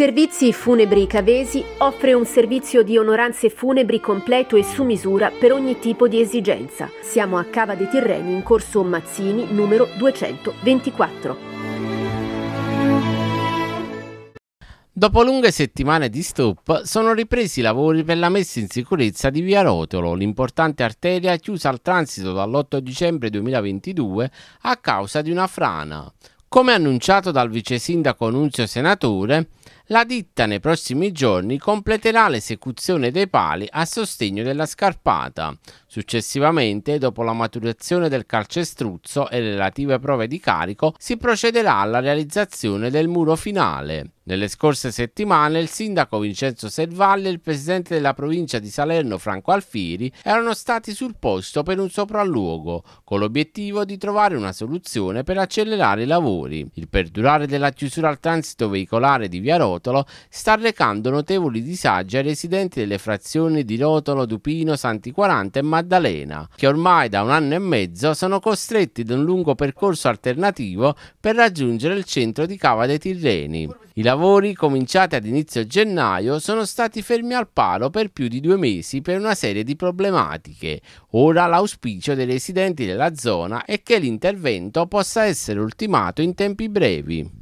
Servizi Funebri Cavesi offre un servizio di onoranze funebri completo e su misura per ogni tipo di esigenza. Siamo a Cava dei Tirreni in corso Mazzini numero 224. Dopo lunghe settimane di stop, sono ripresi i lavori per la messa in sicurezza di Via Rotolo, l'importante arteria chiusa al transito dall'8 dicembre 2022 a causa di una frana. Come annunciato dal vice sindaco Nunzio Senatore, la ditta nei prossimi giorni completerà l'esecuzione dei pali a sostegno della scarpata. Successivamente, dopo la maturazione del calcestruzzo e le relative prove di carico, si procederà alla realizzazione del muro finale. Nelle scorse settimane il sindaco Vincenzo Servalli e il presidente della provincia di Salerno Franco Alfieri erano stati sul posto per un sopralluogo, con l'obiettivo di trovare una soluzione per accelerare i lavori. Il perdurare della chiusura al transito veicolare di Via Rota Rotolo sta recando notevoli disagi ai residenti delle frazioni di Rotolo, Dupino, Santi 40 e Maddalena, che ormai da un anno e mezzo sono costretti ad un lungo percorso alternativo per raggiungere il centro di Cava dei Tirreni. I lavori, cominciati ad inizio gennaio, sono stati fermi al palo per più di due mesi per una serie di problematiche. Ora l'auspicio dei residenti della zona è che l'intervento possa essere ultimato in tempi brevi.